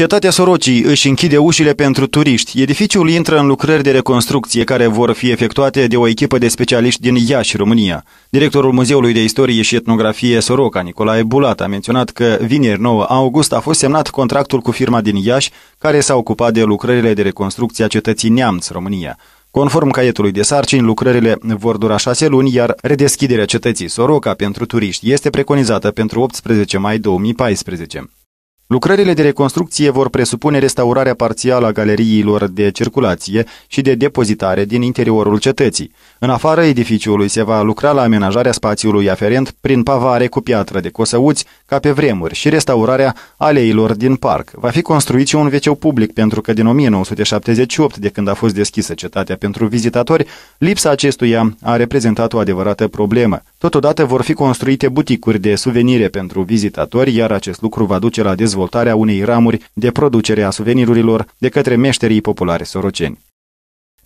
Cetatea Sorocii își închide ușile pentru turiști. Edificiul intră în lucrări de reconstrucție care vor fi efectuate de o echipă de specialiști din Iași, România. Directorul Muzeului de Istorie și Etnografie Soroca, Nicolae Bulat, a menționat că vineri 9 august a fost semnat contractul cu firma din Iași care s-a ocupat de lucrările de reconstrucție a cetății Neamț, România. Conform caietului de sarcini, lucrările vor dura șase luni, iar redeschiderea cetății Soroca pentru turiști este preconizată pentru 18 mai 2014. Lucrările de reconstrucție vor presupune restaurarea parțială a galeriilor de circulație și de depozitare din interiorul cetății. În afară edificiului se va lucra la amenajarea spațiului aferent prin pavare cu piatră de cosăuți, ca pe vremuri, și restaurarea aleilor din parc. Va fi construit și un veceu public pentru că din 1978, de când a fost deschisă cetatea pentru vizitatori, lipsa acestuia a reprezentat o adevărată problemă. Totodată vor fi construite buticuri de suvenire pentru vizitatori, iar acest lucru va duce la dezvoltarea unei ramuri de producere a suvenirurilor de către meșterii populare soroceni.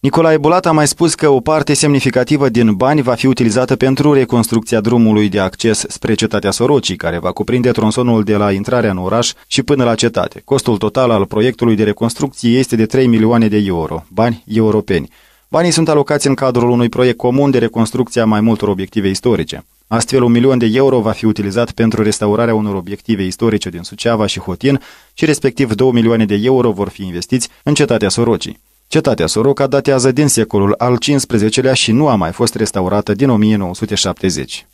Nicolae Bulat a mai spus că o parte semnificativă din bani va fi utilizată pentru reconstrucția drumului de acces spre cetatea Sorocii, care va cuprinde tronsonul de la intrarea în oraș și până la cetate. Costul total al proiectului de reconstrucție este de 3 milioane de euro, bani europeni. Banii sunt alocați în cadrul unui proiect comun de reconstrucție a mai multor obiective istorice. Astfel, un milion de euro va fi utilizat pentru restaurarea unor obiective istorice din Suceava și Hotin și respectiv 2 milioane de euro vor fi investiți în cetatea Sorocii. Cetatea Soroca datează din secolul al XV-lea și nu a mai fost restaurată din 1970.